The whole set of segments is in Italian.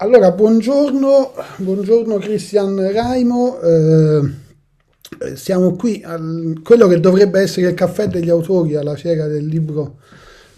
Allora, buongiorno, buongiorno Cristian Raimo, eh, siamo qui a quello che dovrebbe essere il caffè degli autori alla fiera del libro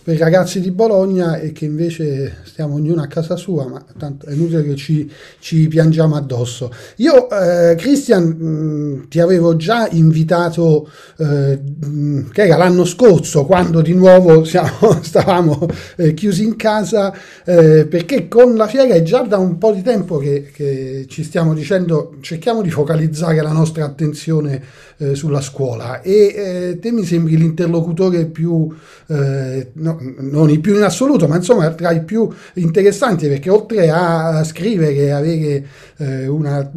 per i ragazzi di Bologna e che invece stiamo ognuno a casa sua, ma tanto è inutile che ci, ci piangiamo addosso. Io, eh, Christian, mh, mm, ti avevo già invitato, eh, mm, che era l'anno scorso, quando di nuovo siamo, stavamo eh, chiusi in casa, eh, perché con la fiera è già da un po' di tempo che, che ci stiamo dicendo cerchiamo di focalizzare la nostra attenzione eh, sulla scuola e eh, te mi sembri l'interlocutore più... No, non i più in assoluto, ma insomma tra i più interessanti perché oltre a scrivere e avere eh, una,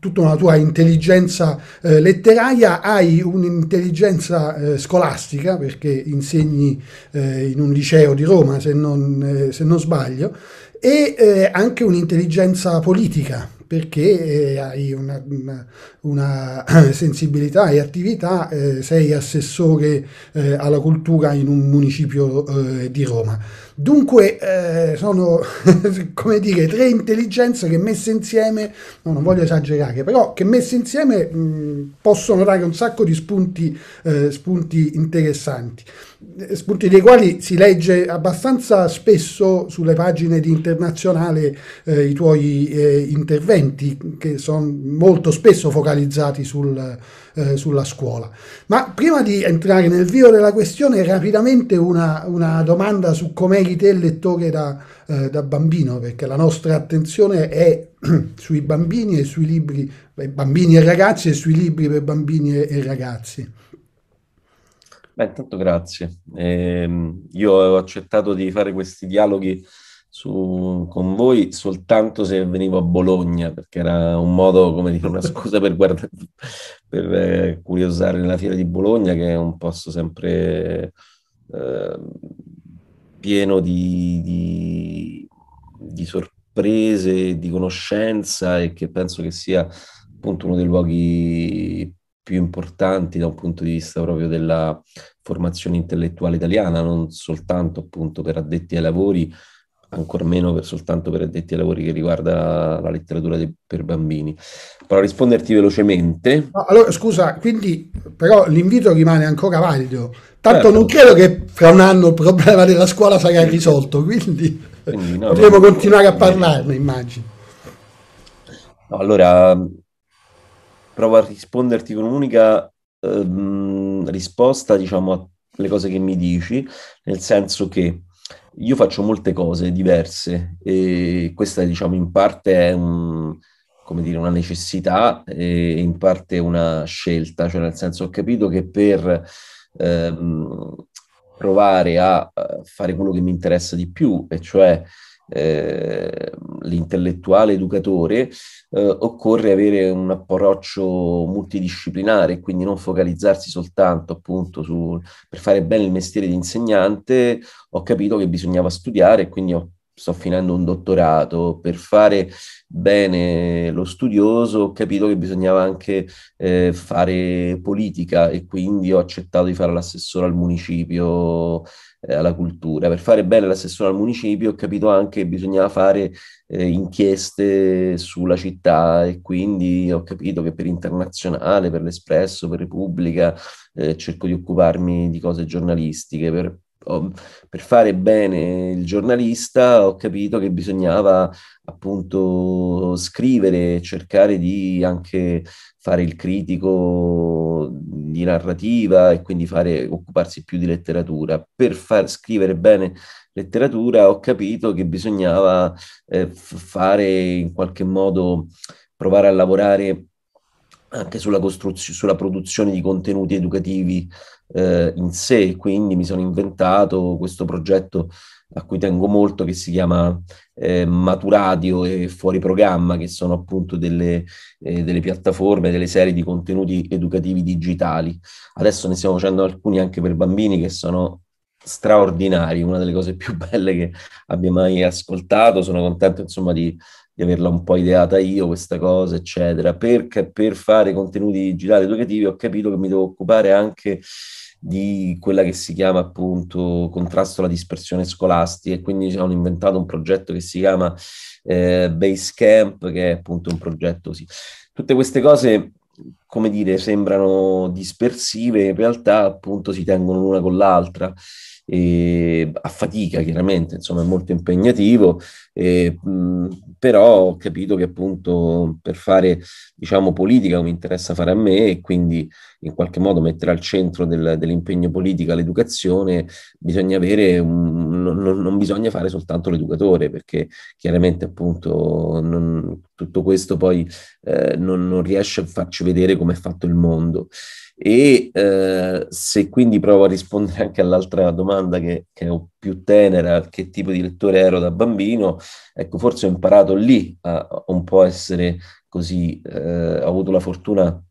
tutta una tua intelligenza eh, letteraria, hai un'intelligenza eh, scolastica perché insegni eh, in un liceo di Roma, se non, eh, se non sbaglio, e anche un'intelligenza politica perché hai una, una, una sensibilità e attività, eh, sei assessore eh, alla cultura in un municipio eh, di Roma. Dunque eh, sono, come dire, tre intelligenze che messe insieme, no, non voglio esagerare, però che messe insieme mh, mm, possono dare un sacco di spunti, eh, spunti interessanti, eh, spunti dei quali si legge abbastanza spesso sulle pagine di Internazionale i tuoi interventi, che sono molto spesso focalizzati focalizzati sul, eh, sulla scuola. Ma prima di entrare nel vivo della questione, rapidamente una, una domanda su come eri te lettore da, eh, da bambino, perché la nostra attenzione è sui bambini e sui libri, beh, bambini e ragazzi e sui libri per bambini e, e ragazzi. Beh, intanto grazie. Eh, io ho accettato di fare questi dialoghi su, con voi soltanto se venivo a Bologna, perché era un modo, come dire, una scusa per, guarda, per eh, curiosare la fiera di Bologna, che è un posto sempre eh, pieno di, di, di sorprese, di conoscenza e che penso che sia appunto uno dei luoghi più importanti da un punto di vista proprio della formazione intellettuale italiana, non soltanto appunto per addetti ai lavori, ancora meno per soltanto per addetti ai lavori che riguarda la letteratura de- per bambini. Però risponderti velocemente. No, allora, scusa, quindi però l'invito rimane ancora valido. Tanto certo. non credo che fra un anno il problema della scuola sarà risolto, quindi, quindi no, potremo continuare a parlarne, immagino. allora, provo a risponderti con un'unica ehm, risposta, diciamo, alle cose che mi dici, nel senso che io faccio molte cose diverse e questa diciamo in parte è un, dire, una necessità e in parte una scelta, cioè nel senso ho capito che per ehm, provare a eh, fare quello che mi interessa di più e cioè eh, l'intellettuale educatore, eh, occorre avere un approccio multidisciplinare, quindi non focalizzarsi soltanto appunto su, per fare bene il mestiere di insegnante, ho capito che bisognava studiare e quindi ho sto finendo un dottorato, per fare bene lo studioso ho capito che bisognava anche eh, fare politica e quindi ho accettato di fare l'assessore al municipio eh, alla cultura. Per fare bene l'assessore al municipio ho capito anche che bisognava fare eh, inchieste sulla città e quindi ho capito che per Internazionale, per l'Espresso, per Repubblica eh, cerco di occuparmi di cose giornalistiche. Per, per fare bene il giornalista ho capito che bisognava appunto scrivere, cercare di anche fare il critico di narrativa e quindi fare, occuparsi più di letteratura. Per far scrivere bene letteratura ho capito che bisognava eh, fare in qualche modo, provare a lavorare anche sulla, sulla produzione di contenuti educativi eh, in sé, quindi mi sono inventato questo progetto a cui tengo molto che si chiama eh, Maturadio e Fuori Programma, che sono appunto delle, eh, delle, piattaforme, delle serie di contenuti educativi digitali. Adesso ne stiamo facendo alcuni anche per bambini che sono straordinari, una delle cose più belle che abbia mai ascoltato. Sono contento insomma di di averla un po' ideata io questa cosa, eccetera. Perché per fare contenuti digitali educativi ho capito che mi devo occupare anche di quella che si chiama appunto contrasto alla dispersione scolastica e quindi ho inventato un progetto che si chiama eh, Basecamp, che è appunto un progetto così. Tutte queste cose come dire, sembrano dispersive, in realtà appunto si tengono l'una con l'altra eh, a fatica chiaramente, insomma è molto impegnativo, eh, mh, però ho capito che appunto per fare diciamo politica come interessa fare a me e quindi in qualche modo mettere al centro del, dell'impegno politico l'educazione, bisogna avere un, non, non, bisogna fare soltanto l'educatore perché chiaramente appunto non, tutto questo poi eh, non, non riesce a farci vedere come è fatto il mondo. E eh, se quindi provo a rispondere anche all'altra domanda che, che ho più tenera, che tipo di lettore ero da bambino, ecco, forse ho imparato lì a, un po' essere così, eh, ho avuto la fortuna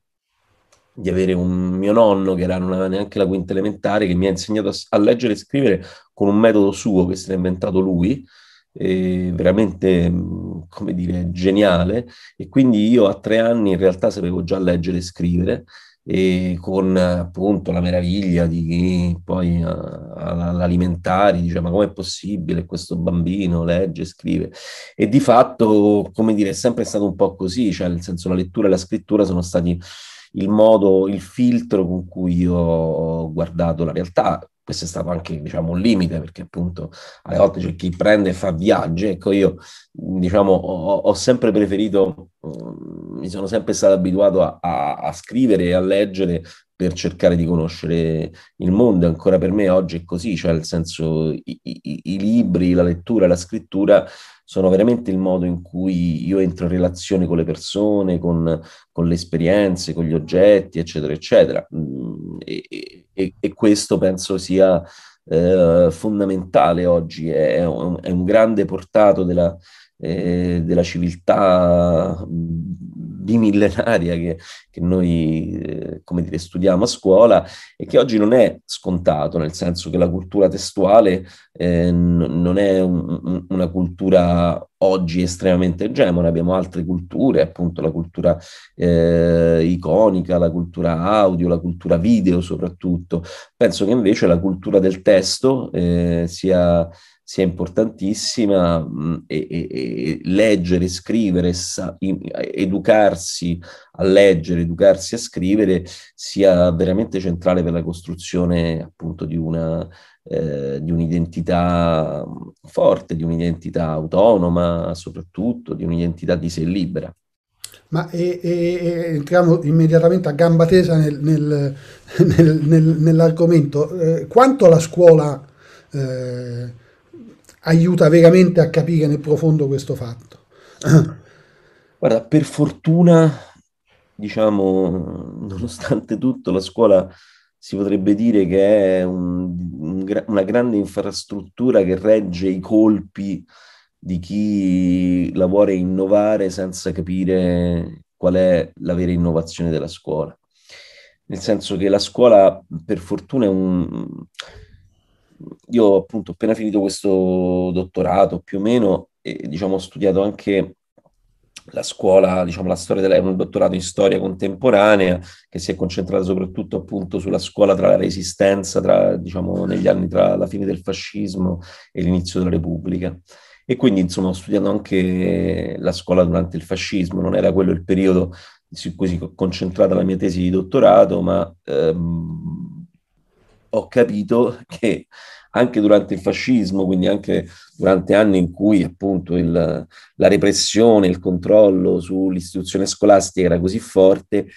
di avere un mio nonno che era, non aveva neanche la quinta elementare, che mi ha insegnato a, a leggere e scrivere con un metodo suo che si l'ha inventato lui, veramente, mm, come dire, geniale. E quindi io a tre anni in realtà sapevo già leggere e scrivere e con appunto la meraviglia di chi poi eh, all'alimentare dice ma com'è possibile questo bambino legge, scrive e di fatto come dire è sempre stato un po' così cioè nel senso la lettura e la scrittura sono stati il modo, il filtro con cui io ho guardato la realtà. Questo è stato anche diciamo, un limite, perché appunto alle volte c'è chi prende e fa viaggi. Ecco, io diciamo, ho, ho sempre preferito, mm, mi sono sempre stato abituato a, a, a scrivere e a leggere per cercare di conoscere il mondo. Ancora per me oggi è così, cioè nel senso i, i, i libri, la lettura, la scrittura sono veramente il modo in cui io entro in relazione con le persone, con, con le esperienze, con gli oggetti, eccetera, eccetera. Mm, e, e, e questo penso sia eh, fondamentale oggi, è un, è, un, grande portato della, eh, della civiltà mm, bimillenaria che, che noi, eh, come dire, studiamo a scuola e che oggi non è scontato, nel senso che la cultura testuale eh, non è un, una cultura oggi estremamente egemone, abbiamo altre culture, appunto la cultura eh, iconica, la cultura audio, la cultura video soprattutto. Penso che invece la cultura del testo eh, sia sia importantissima mh, mm, e, e, e, leggere, scrivere, sa, in, educarsi a leggere, educarsi a scrivere sia veramente centrale per la costruzione appunto di una eh, di un'identità mm, forte, di un'identità autonoma, soprattutto di un'identità di sé libera. Ma e, e, entriamo immediatamente a gamba tesa nel, nel, nel, nell'argomento. Eh, quanto la scuola eh, aiuta veramente a capire nel profondo questo fatto. Guarda, per fortuna, diciamo, nonostante tutto, la scuola si potrebbe dire che è un, un, una grande infrastruttura che regge i colpi di chi la vuole innovare senza capire qual è la vera innovazione della scuola. Nel senso che la scuola, per fortuna, è un io appunto ho appena finito questo dottorato più o meno e diciamo ho studiato anche la scuola, diciamo la storia della, un dottorato in storia contemporanea che si è concentrata soprattutto appunto sulla scuola tra la resistenza, tra, diciamo negli anni tra la fine del fascismo e l'inizio della Repubblica. E quindi insomma ho studiato anche la scuola durante il fascismo, non era quello il periodo su cui si è concentrata la mia tesi di dottorato, ma ehm, ho capito che anche durante il fascismo, quindi anche durante anni in cui appunto il, la repressione, il controllo sull'istituzione scolastica era così forte,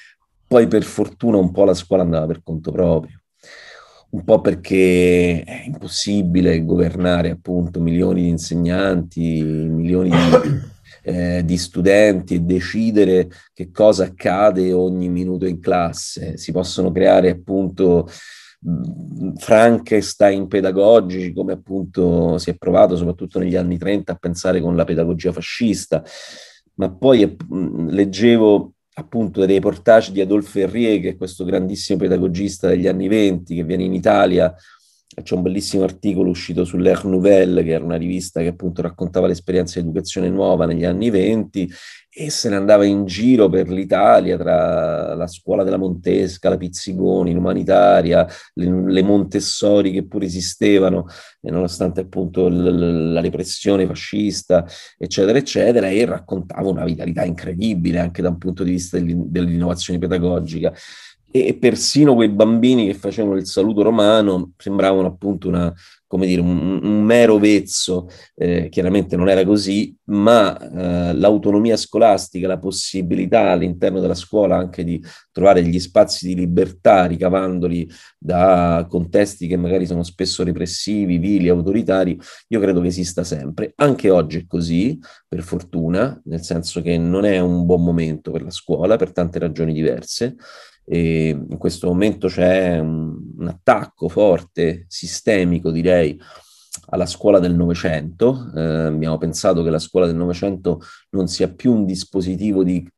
poi per fortuna un po' la scuola andava per conto proprio, un po' perché è impossibile governare appunto milioni di insegnanti, milioni di... Eh, di studenti e decidere che cosa accade ogni minuto in classe. Si possono creare appunto Mm, Frankenstein pedagogici, come appunto si è provato soprattutto negli anni 30 a pensare con la pedagogia fascista, ma poi mm, leggevo appunto dei reportage di Adolfo Herrier, che è questo grandissimo pedagogista degli anni 20 che viene in Italia c'è un bellissimo articolo uscito sull'Air Nouvelle, che era una rivista che appunto raccontava l'esperienza di educazione nuova negli anni venti e se ne andava in giro per l'Italia tra la scuola della Montesca, la Pizzigoni, l'Umanitaria, le, le Montessori che pure esistevano, e nonostante appunto l, la repressione fascista, eccetera, eccetera, e raccontava una vitalità incredibile anche da un punto di vista dell'innovazione pedagogica e, persino quei bambini che facevano il saluto romano sembravano appunto una, come dire, un, un mero vezzo, eh, chiaramente non era così, ma eh, l'autonomia scolastica, la possibilità all'interno della scuola anche di trovare gli spazi di libertà ricavandoli da contesti che magari sono spesso repressivi, vili, autoritari, io credo che esista sempre. Anche oggi è così, per fortuna, nel senso che non è un buon momento per la scuola per tante ragioni diverse. E in questo momento c'è un, un attacco forte, sistemico direi, alla scuola del Novecento. Eh, abbiamo pensato che la scuola del Novecento non sia più un dispositivo di,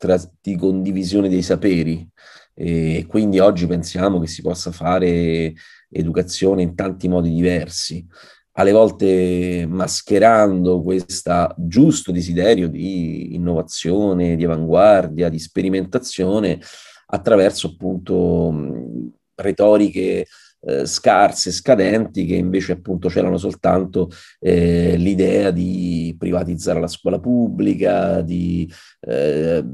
di condivisione dei saperi e quindi oggi pensiamo che si possa fare educazione in tanti modi diversi, alle volte mascherando questo giusto desiderio di innovazione, di avanguardia, di sperimentazione, attraverso appunto mh, retoriche eh, scarse, scadenti, che invece appunto c'erano soltanto eh, l'idea di privatizzare la scuola pubblica, di eh,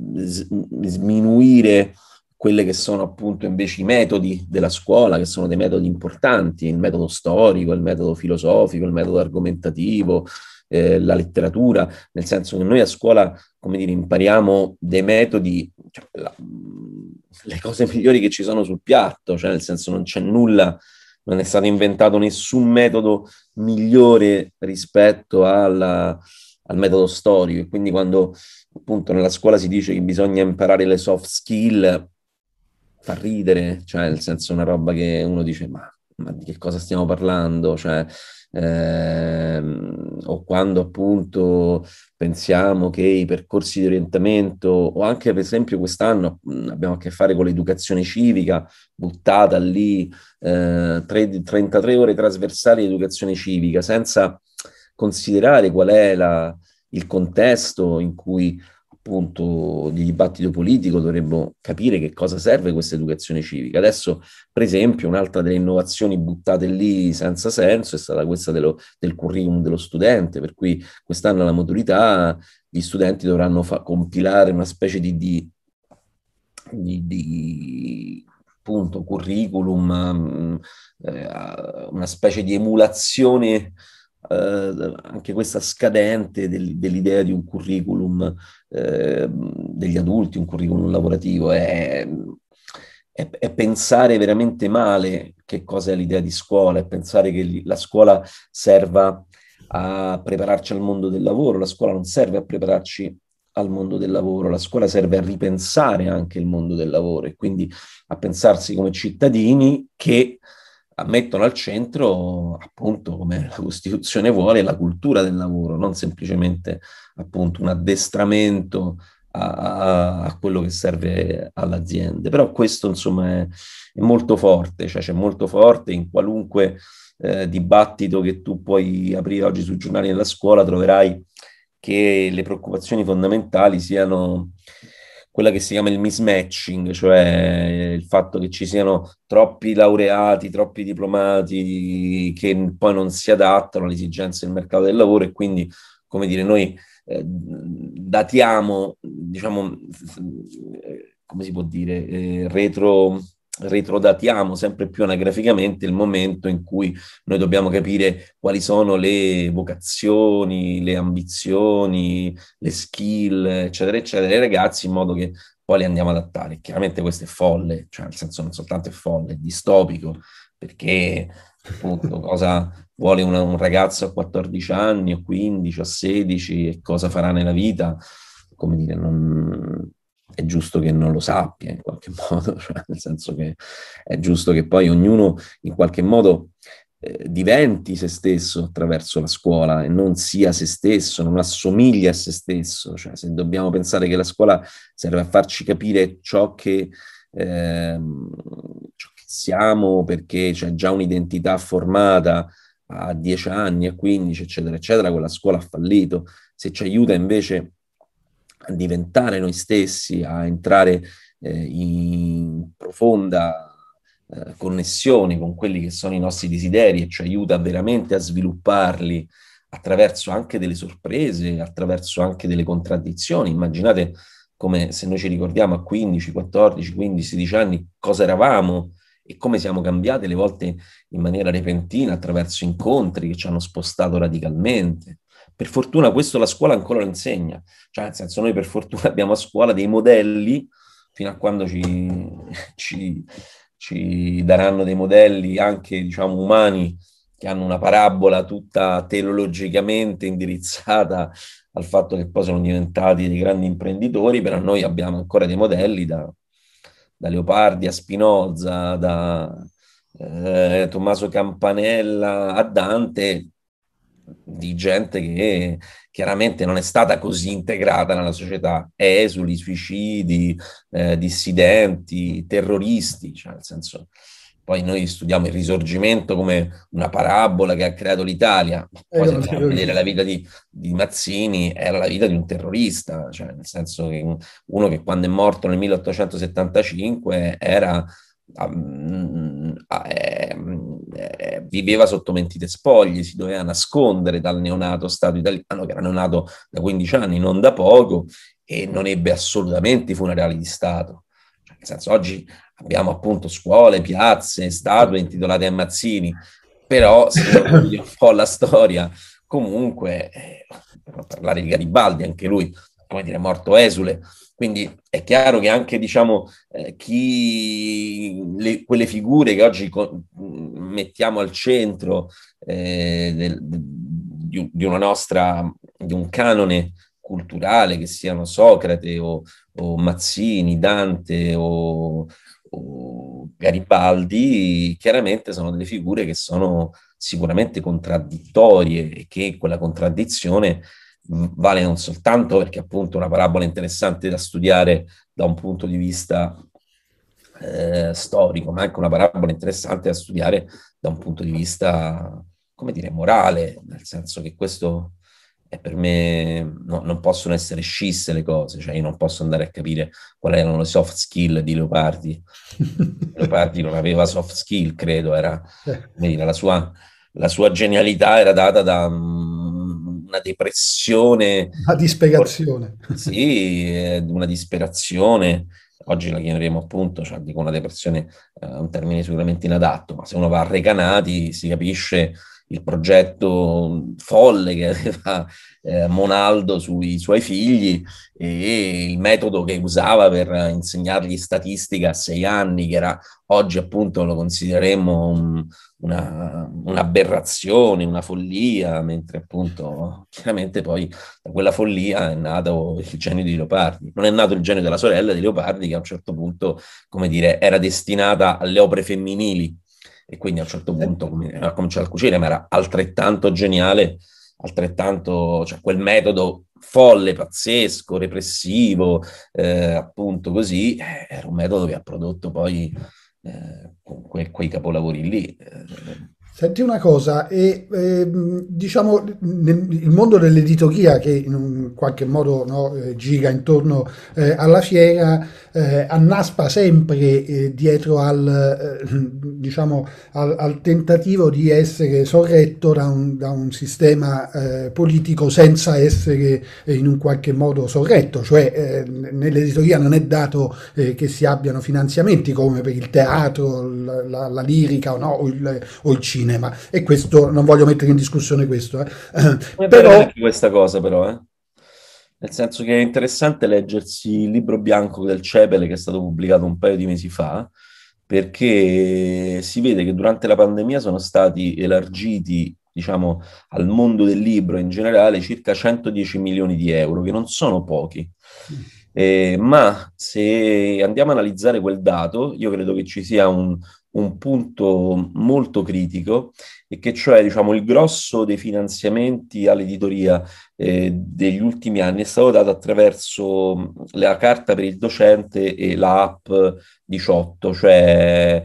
sminuire quelle che sono appunto invece i metodi della scuola, che sono dei metodi importanti, il metodo storico, il metodo filosofico, il metodo argomentativo, eh, la letteratura, nel senso che noi a scuola, come dire, impariamo dei metodi, cioè, la, mm, le cose migliori che ci sono sul piatto, cioè nel senso non c'è nulla, non è stato inventato nessun metodo migliore rispetto alla, al metodo storico e quindi quando appunto nella scuola si dice che bisogna imparare le soft skill, fa ridere, cioè nel senso una roba che uno dice ma, ma di che cosa stiamo parlando? Cioè, ehm, o quando appunto pensiamo che i percorsi di orientamento o anche per esempio quest'anno mhmm, abbiamo a che fare con l'educazione civica, buttata lì eh, 3, 33 ore trasversali di educazione civica senza considerare qual è la, il contesto in cui punto di dibattito politico dovremmo capire che cosa serve questa educazione civica. Adesso, per esempio, un'altra delle innovazioni buttate lì senza senso è stata questa dello, del curriculum dello studente, per cui quest'anno alla maturità gli studenti dovranno fa- compilare una specie di, di, di, di appunto, curriculum, um, eh, una specie di emulazione eh, anche questa scadente del, dell'idea di un curriculum eh, degli adulti, un curriculum lavorativo, è, è, è, pensare veramente male che cosa è l'idea di scuola, è pensare che la scuola serva a prepararci al mondo del lavoro, la scuola non serve a prepararci al mondo del lavoro, la scuola serve a ripensare anche il mondo del lavoro e quindi a pensarsi come cittadini che mettono al centro, appunto, come la Costituzione vuole, la cultura del lavoro, non semplicemente appunto un addestramento a, a quello che serve all'azienda. Però questo, insomma, è, è molto forte, cioè c'è molto forte in qualunque eh, dibattito che tu puoi aprire oggi sui giornali della scuola, troverai che le preoccupazioni fondamentali siano quella che si chiama il mismatching, cioè il fatto che ci siano troppi laureati, troppi diplomati che poi non si adattano alle esigenze del mercato del lavoro e quindi, come dire, noi eh, datiamo, diciamo, eh, come si può dire, eh, retro ritrodatiamo sempre più anagraficamente il momento in cui noi dobbiamo capire quali sono le vocazioni, le ambizioni, le skill, eccetera, eccetera, dei ragazzi in modo che poi li andiamo ad adattare. Chiaramente questo è folle, cioè nel senso non soltanto è folle, è distopico, perché appunto cosa vuole una, un ragazzo a 14 anni, o 15, o 16 e cosa farà nella vita, come dire, non, è giusto che non lo sappia in qualche modo, cioè, nel senso che è giusto che poi ognuno in qualche modo eh, diventi se stesso attraverso la scuola e non sia se stesso, non assomiglia a se stesso, cioè se dobbiamo pensare che la scuola serve a farci capire ciò che, ehm, ciò che siamo perché c'è già un'identità formata a 10 anni, a 15, eccetera, eccetera, quella scuola ha fallito, se ci aiuta invece diventare noi stessi, a entrare eh, in profonda eh, connessione con quelli che sono i nostri desideri e ci aiuta veramente a svilupparli attraverso anche delle sorprese, attraverso anche delle contraddizioni. Immaginate come se noi ci ricordiamo a 15, 14, 15, 16 anni cosa eravamo e come siamo cambiate le volte in maniera repentina attraverso incontri che ci hanno spostato radicalmente, per fortuna questo la scuola ancora lo insegna, cioè nel senso noi per fortuna abbiamo a scuola dei modelli, fino a quando ci, ci, ci daranno dei modelli anche diciamo umani che hanno una parabola tutta teologicamente indirizzata al fatto che poi sono diventati dei grandi imprenditori, però noi abbiamo ancora dei modelli da, da Leopardi a Spinoza, da eh, Tommaso Campanella a Dante, di gente che chiaramente non è stata così integrata nella società, esuli, suicidi, eh, dissidenti, terroristi, cioè nel senso... Poi noi studiamo il risorgimento come una parabola che ha creato l'Italia. Eh, poi se andiamo a vedere la vita di, di, Mazzini, era la vita di un terrorista, cioè nel senso che uno che quando è morto nel 1875 era, um, eh, viveva sotto mentite spoglie, si doveva nascondere dal neonato Stato italiano, che era neonato da 15 anni, non da poco, e non ebbe assolutamente i funerali di Stato. Cioè, nel senso, oggi abbiamo appunto scuole, piazze, statue intitolate a Mazzini, però se un po' la storia, comunque, eh, per parlare di Garibaldi, anche lui, come dire, morto esule, quindi è chiaro che anche diciamo, eh, chi, le, quelle figure che oggi con, mm, mettiamo al centro eh, del, di, di, una nostra, di un canone culturale, che siano Socrate o, o Mazzini, Dante o, o Garibaldi, chiaramente sono delle figure che sono sicuramente contraddittorie e che quella contraddizione vale non soltanto perché appunto è una parabola interessante da studiare da un punto di vista eh, storico, ma anche una parabola interessante da studiare da un punto di vista, come dire, morale, nel senso che questo è per me, no, non possono essere scisse le cose, cioè io non posso andare a capire quali erano le soft skill di Leopardi. Leopardi non aveva soft skill, credo, era, eh. dire, la sua, la sua genialità era data da mm, una depressione. Una disperazione. Sì, eh, una disperazione. Oggi la chiameremo appunto, cioè dico una depressione, è eh, un termine sicuramente inadatto, ma se uno va a Recanati si capisce il progetto folle che aveva eh, Monaldo sui suoi figli e il metodo che usava per insegnargli statistica a sei anni, che era oggi appunto lo consideremmo un, una, un'aberrazione, una follia, mentre appunto chiaramente poi da quella follia è nato il genio di Leopardi. Non è nato il genio della sorella di Leopardi che a un certo punto, come dire, era destinata alle opere femminili e quindi a un certo eh. punto ha cominciato a cucire, ma era altrettanto geniale, altrettanto, cioè quel metodo folle, pazzesco, repressivo, eh, appunto così, eh, era un metodo che ha prodotto poi eh, quei, quei capolavori lì. Eh, Senti una cosa, e, e ehm, diciamo nel, il mondo dell'editoria che in qualche modo no, eh, gira intorno eh, alla fiera eh, annaspa sempre eh, dietro al, eh, diciamo, al, al, tentativo di essere sorretto da un, da un sistema eh, politico senza essere in un qualche modo sorretto, cioè nell'editoria non è dato che si abbiano finanziamenti come per il teatro, la, la, la lirica no, o, il, o il cinema cinema e questo non voglio mettere in discussione questo eh. eh, eh è però questa cosa però eh. nel senso che è interessante leggersi il libro bianco del Cepele che è stato pubblicato un paio di mesi fa perché si vede che durante la pandemia sono stati elargiti diciamo al mondo del libro in generale circa 110 milioni di euro che non sono pochi mm. eh, ma se andiamo a analizzare quel dato, io credo che ci sia un, un punto molto critico e che cioè diciamo, il grosso dei finanziamenti all'editoria eh, degli ultimi anni è stato dato attraverso la carta per il docente e la app 18, cioè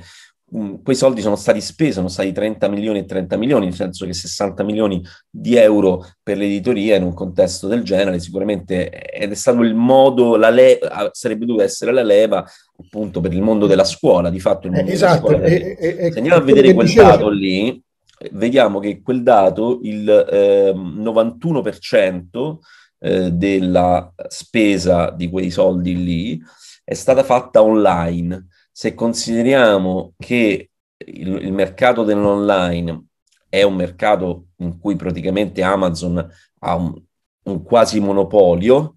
quei soldi sono stati spesi, sono stati 30 milioni e 30 milioni, nel senso che 60 milioni di euro per l'editoria in un contesto del genere sicuramente ed è stato il modo, la le- sarebbe dovuta essere la leva appunto per il mondo della scuola, di fatto il eh, mondo eh, esatto, della scuola. Eh, eh, Se andiamo a vedere quel dicevo... dato lì, vediamo che quel dato, il 91% ehm, eh, della spesa di quei soldi lì è stata fatta online se consideriamo che il, il mercato dell'online è un mercato in cui praticamente Amazon ha un, un quasi monopolio,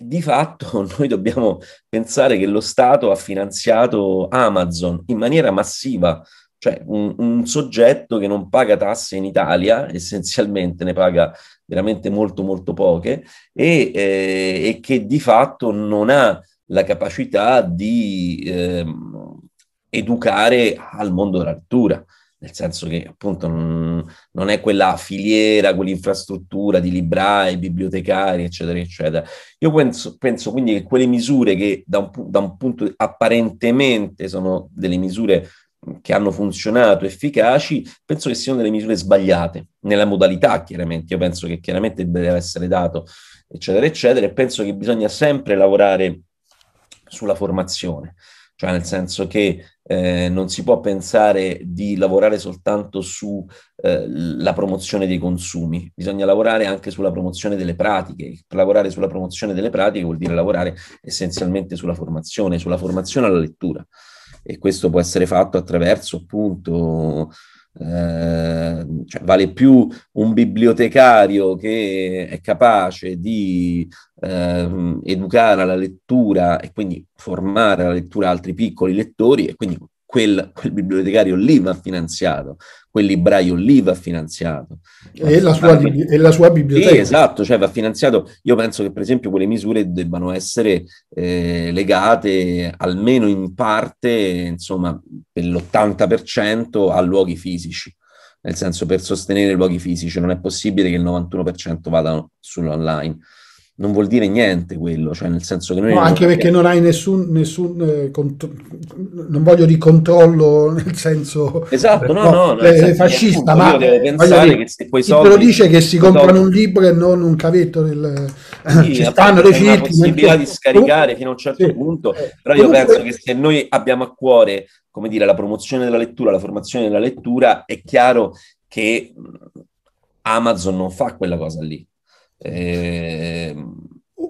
di fatto noi dobbiamo pensare che lo Stato ha finanziato Amazon in maniera massiva, cioè un, un, soggetto che non paga tasse in Italia, essenzialmente ne paga veramente molto molto poche, e, eh, e che di fatto non ha la capacità di eh, educare al mondo della nel senso che appunto non, non è quella filiera, quell'infrastruttura di librai, bibliotecari, eccetera, eccetera. Io penso, penso quindi che quelle misure che da un, da un punto apparentemente sono delle misure che hanno funzionato efficaci, penso che siano delle misure sbagliate nella modalità, chiaramente. Io penso che chiaramente deve essere dato, eccetera, eccetera, e penso che bisogna sempre lavorare sulla formazione, cioè nel senso che eh, non si può pensare di lavorare soltanto sulla eh, promozione dei consumi, bisogna lavorare anche sulla promozione delle pratiche. Lavorare sulla promozione delle pratiche vuol dire lavorare essenzialmente sulla formazione, sulla formazione alla lettura. E questo può essere fatto attraverso appunto Ehm, cioè vale più un bibliotecario che è capace di eh, educare alla lettura e quindi formare alla lettura altri piccoli lettori e quindi quel, quel bibliotecario lì va finanziato, quel libraio lì va finanziato. E la sua, e la sua biblioteca. Sì, esatto, cioè va finanziato. Io penso che per esempio quelle misure debbano essere eh, legate almeno in parte, insomma, per l'80% a luoghi fisici. Nel senso, per sostenere luoghi fisici non è possibile che il 91% vada sull'online non vuol dire niente quello, cioè nel senso che noi... No, anche perché non hai nessun, nessun eh, contro... non voglio di controllo nel senso... Esatto, no, no, no è fascista, ma... Devo pensare dire, che se quei soldi... te lo dice che si comprano soldi... un libro e non un cavetto nel... Sì, Ci stanno le fitti... possibilità di scaricare fino a un certo sì. punto, eh, però io Comunque... penso che se noi abbiamo a cuore, come dire, la promozione della lettura, la formazione della lettura, è chiaro che mm, Amazon non fa quella cosa lì eh,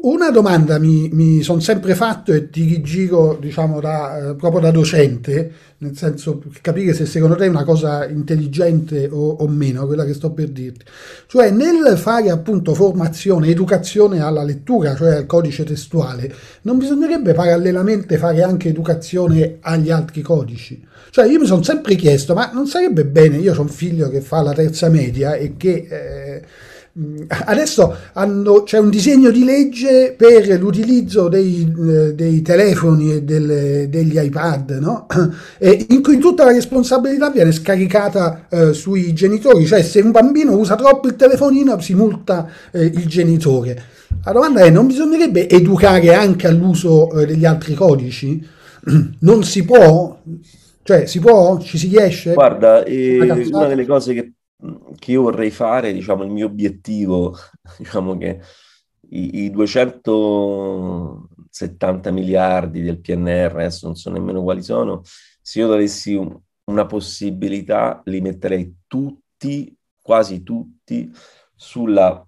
una domanda mi, mi sono sempre fatto e ti rigiro diciamo, da, eh, proprio da docente, nel senso capire se secondo te è una cosa intelligente o, o, meno, quella che sto per dirti. Cioè nel fare appunto formazione, educazione alla lettura, cioè al codice testuale, non bisognerebbe parallelamente fare anche educazione agli altri codici? Cioè io mi sono sempre chiesto, ma non sarebbe bene, io ho un figlio che fa la terza media e che... Eh, Mm, adesso hanno, c'è un disegno di legge per l'utilizzo dei, eh, dei telefoni e delle, degli iPad, no? e in cui tutta la responsabilità viene scaricata eh, sui genitori, cioè se un bambino usa troppo il telefonino si multa eh, il genitore. La domanda è, non bisognerebbe educare anche all'uso eh, degli altri codici? Non si può? Cioè, si può? Ci si riesce? Guarda, eh, una delle cose che che io vorrei fare, diciamo, il mio obiettivo, diciamo che i, i 270 miliardi del PNR, adesso non so nemmeno quali sono, se io avessi un, una possibilità li metterei tutti, quasi tutti, sulla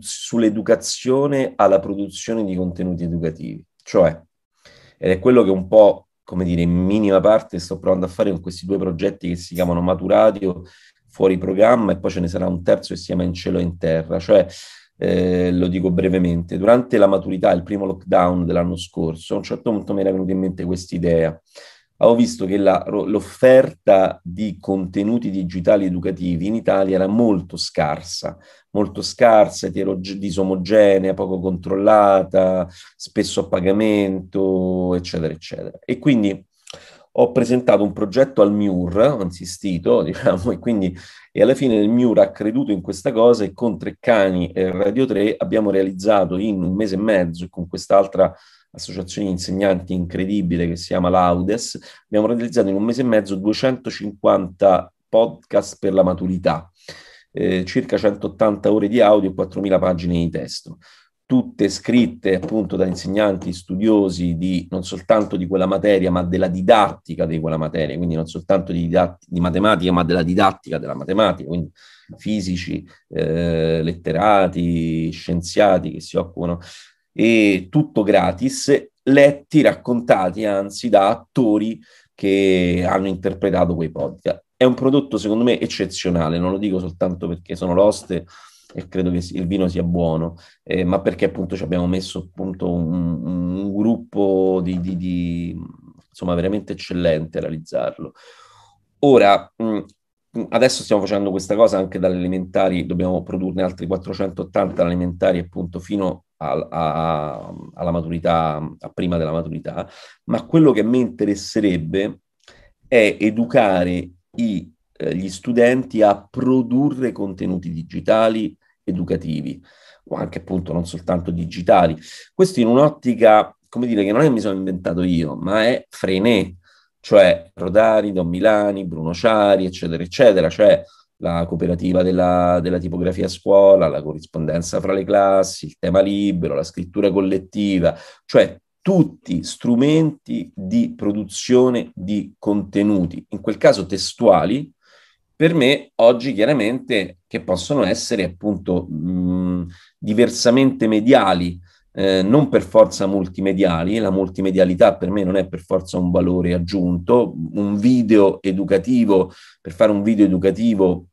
sull'educazione alla produzione di contenuti educativi. Cioè, ed è quello che un po', come dire, in minima parte sto provando a fare con questi due progetti che si chiamano Maturatio fuori programma e poi ce ne sarà un terzo che si chiama In cielo e in terra, cioè eh, lo dico brevemente, durante la maturità, il primo lockdown dell'anno scorso, a un certo punto mi era venuta in mente questa idea. Ho visto che la, l'offerta di contenuti digitali educativi in Italia era molto scarsa, molto scarsa, disomogenea, poco controllata, spesso a pagamento, eccetera, eccetera. E quindi ho presentato un progetto al MIUR, ho insistito, diciamo, e quindi e alla fine il MIUR ha creduto in questa cosa e con Treccani e Radio 3 abbiamo realizzato in un mese e mezzo con quest'altra associazione di insegnanti incredibile che si chiama Laudes, abbiamo realizzato in un mese e mezzo 250 podcast per la maturità, eh, circa 180 ore di audio e 4.000 pagine di testo tutte scritte appunto da insegnanti studiosi di, non soltanto di quella materia, ma della didattica di quella materia, quindi non soltanto di, didatti- di matematica, ma della didattica della matematica, quindi fisici, eh, letterati, scienziati che si occupano, e tutto gratis, letti, raccontati anzi da attori che hanno interpretato quei podcast. È un prodotto secondo me eccezionale, non lo dico soltanto perché sono l'oste, e credo che il vino sia buono, eh, ma perché appunto ci abbiamo messo appunto un, un gruppo di, di, di, insomma veramente eccellente a realizzarlo. Ora, mh, mm, adesso stiamo facendo questa cosa anche dalle elementari, dobbiamo produrne altri 480 elementari appunto fino a, a, alla maturità, a prima della maturità, ma quello che mi interesserebbe è educare i, eh, gli studenti a produrre contenuti digitali educativi o anche appunto non soltanto digitali. Questo in un'ottica, come dire, che non è mi sono inventato io, ma è Frenet, cioè Rodari, Don Milani, Bruno Ciari, eccetera, eccetera, cioè la cooperativa della, della, tipografia a scuola, la corrispondenza fra le classi, il tema libero, la scrittura collettiva, cioè tutti strumenti di produzione di contenuti, in quel caso testuali, per me oggi chiaramente che possono essere appunto mh, mm, diversamente mediali, eh, non per forza multimediali, la multimedialità per me non è per forza un valore aggiunto, un video educativo, per fare un video educativo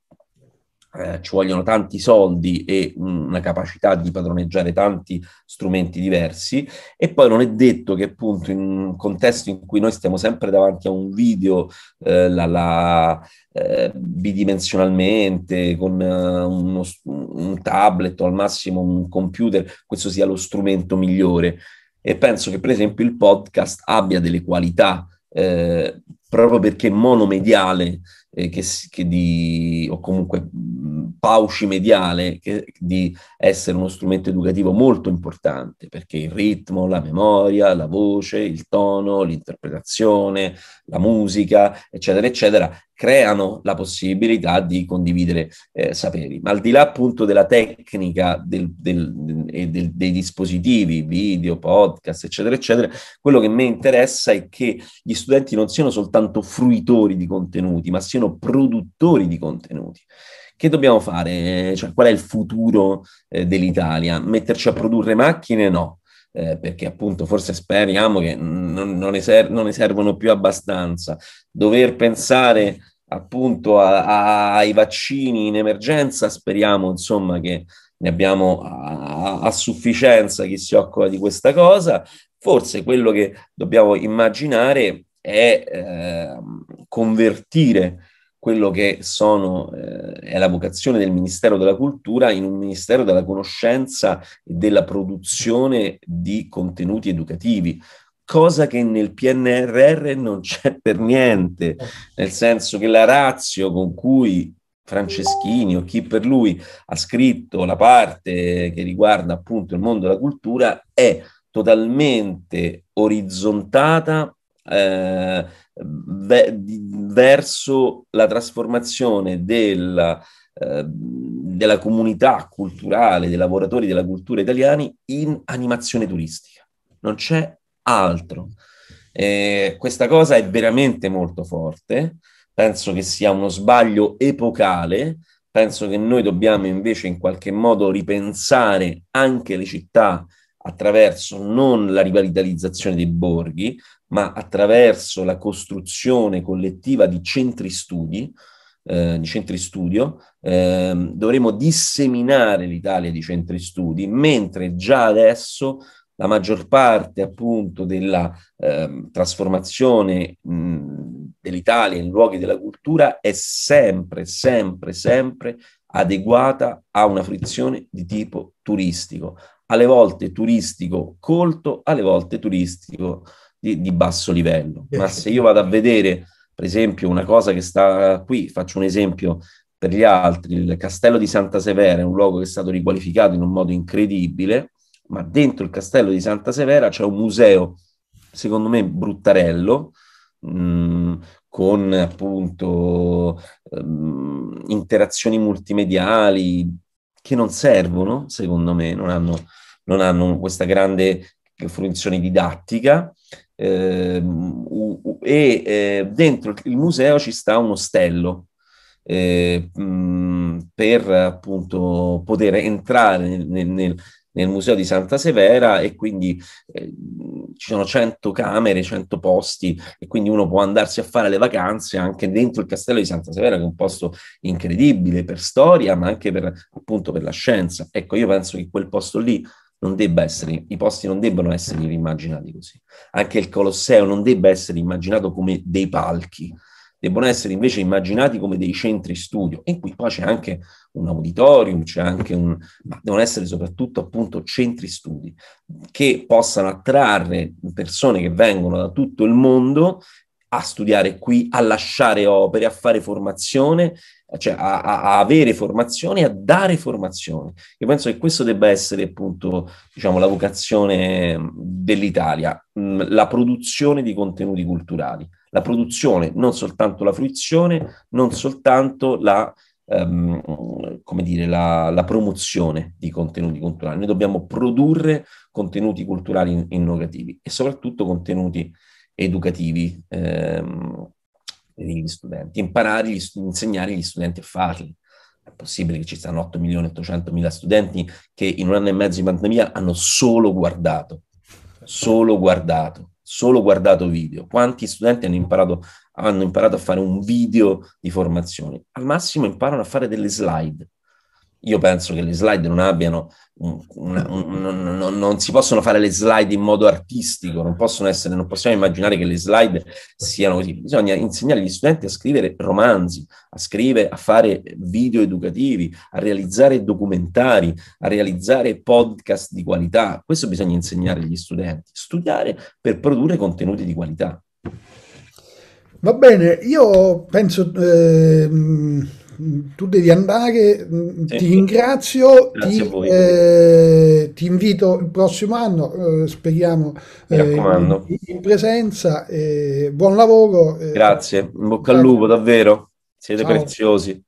eh, ci vogliono tanti soldi e una capacità di padroneggiare tanti strumenti diversi e poi non è detto che appunto in un contesto in cui noi stiamo sempre davanti a un video eh, la, la, eh, bidimensionalmente con eh, uno, un tablet o al massimo un computer questo sia lo strumento migliore e penso che per esempio il podcast abbia delle qualità eh, proprio perché monomediale eh, che, che di, o comunque mm, pauci mediale, che, di essere uno strumento educativo molto importante, perché il ritmo, la memoria, la voce, il tono, l'interpretazione, la musica, eccetera, eccetera, creano la possibilità di condividere eh, saperi. Ma al di là appunto della tecnica del, del, e del, dei dispositivi, video, podcast, eccetera, eccetera, quello che mi interessa è che gli studenti non siano soltanto soltanto fruitori di contenuti, ma siano produttori di contenuti. Che dobbiamo fare? Eh, cioè, qual è il futuro eh, dell'Italia? Metterci a produrre macchine? No, eh, perché appunto forse speriamo che non, non, ne ser- non, ne servono più abbastanza. Dover pensare appunto a, a, ai vaccini in emergenza, speriamo insomma che ne abbiamo a, a sufficienza chi si occupa di questa cosa. Forse quello che dobbiamo immaginare è ehm, convertire quello che sono, eh, è la vocazione del Ministero della Cultura in un Ministero della Conoscenza e della produzione di contenuti educativi, cosa che nel PNRR non c'è per niente, nel senso che la razio con cui Franceschini o chi per lui ha scritto la parte che riguarda appunto il mondo della cultura è totalmente orizzontata eh, ve- verso la trasformazione della, eh, della comunità culturale, dei lavoratori della cultura italiani in animazione turistica. Non c'è altro. Eh, questa cosa è veramente molto forte, penso che sia uno sbaglio epocale, penso che noi dobbiamo invece in qualche modo ripensare anche le città attraverso non la rivalitalizzazione dei borghi, ma attraverso la costruzione collettiva di centri studi, eh, di centri studio, eh, dovremo disseminare l'Italia di centri studi, mentre già adesso la maggior parte appunto della eh, trasformazione dell'Italia in luoghi della cultura è sempre, sempre, sempre adeguata a una frizione di tipo turistico, alle volte turistico colto, alle volte turistico di, di basso livello. Eh, ma se io vado a vedere, per esempio, una cosa che sta qui, faccio un esempio per gli altri, il castello di Santa Severa è un luogo che è stato riqualificato in un modo incredibile, ma dentro il castello di Santa Severa c'è un museo, secondo me, bruttarello, mh, mm, con appunto mh, ehm, interazioni multimediali che non servono, secondo me, non hanno non hanno questa grande fruizione didattica eh, e eh, dentro il museo ci sta un ostello eh, mh, mm, per appunto poter entrare nel, nel, nel, museo di Santa Severa e quindi eh, ci sono 100 camere, 100 posti e quindi uno può andarsi a fare le vacanze anche dentro il castello di Santa Severa che è un posto incredibile per storia ma anche per appunto per la scienza. Ecco, io penso che quel posto lì non debba essere, i posti non debbano essere rimmaginati così. Anche il Colosseo non debba essere immaginato come dei palchi, debbono essere invece immaginati come dei centri studio, in cui poi c'è anche un auditorium, c'è anche un... ma devono essere soprattutto appunto centri studi che possano attrarre persone che vengono da tutto il mondo a studiare qui, a lasciare opere, a fare formazione cioè a, a, avere formazione, a dare formazione. Io penso che questo debba essere appunto diciamo, la vocazione dell'Italia, mm, la produzione di contenuti culturali, la produzione, non soltanto la fruizione, non soltanto la, ehm, come dire, la, la promozione di contenuti culturali. Noi dobbiamo produrre contenuti culturali innovativi e soprattutto contenuti educativi. Ehm, degli studenti, imparare, gli, insegnare agli studenti a farli. È possibile che ci siano 8 milioni e 800 mila studenti che in un anno e mezzo di pandemia hanno solo guardato, solo guardato, solo guardato video. Quanti studenti hanno imparato, hanno imparato a fare un video di formazione? Al massimo imparano a fare delle slide io penso che le slide non abbiano, una, un, un, non, non, si possono fare le slide in modo artistico, non, possono essere, non possiamo immaginare che le slide siano così. Bisogna insegnare agli studenti a scrivere romanzi, a scrivere, a fare video educativi, a realizzare documentari, a realizzare podcast di qualità. Questo bisogna insegnare agli studenti, studiare per produrre contenuti di qualità. Va bene, io penso... Eh, tu devi andare, mm, sì. ti ringrazio, ti, eh, ti, invito il prossimo anno, eh, speriamo eh, in, in, presenza, buon lavoro. Grazie, in bocca al lupo davvero, siete Ciao. preziosi.